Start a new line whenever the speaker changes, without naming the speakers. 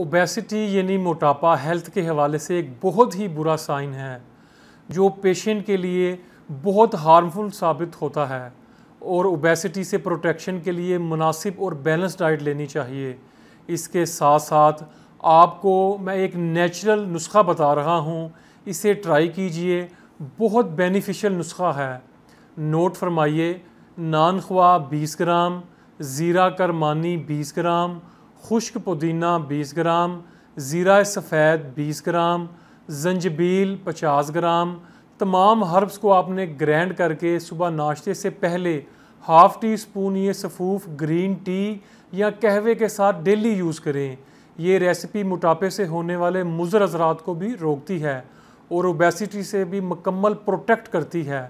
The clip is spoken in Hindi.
ओबेसिटी यानी मोटापा हेल्थ के हवाले से एक बहुत ही बुरा साइन है जो पेशेंट के लिए बहुत हार्मफुल साबित होता है और ओबेसिटी से प्रोटेक्शन के लिए मुनासिब और बैलेंस डाइट लेनी चाहिए इसके साथ साथ आपको मैं एक नेचुरल नुस्खा बता रहा हूँ इसे ट्राई कीजिए बहुत बेनिफिशियल नुस्खा है नोट फरमाइए नान ख्वा बीस ग्राम ज़ीरा करमानी बीस ग्राम खुश्क पुदीना 20 ग्राम ज़ीरा सफ़ेद 20 ग्राम जंजबील 50 ग्राम तमाम हर्ब्स को आपने ग्रैंड करके सुबह नाश्ते से पहले हाफ़ टी स्पून ये सफ़ूफ ग्रीन टी या कहवे के साथ डेली यूज़ करें ये रेसिपी मोटापे से होने वाले मुज़र अजरात को भी रोकती है और ओबेसिटी से भी मकम्मल प्रोटेक्ट करती है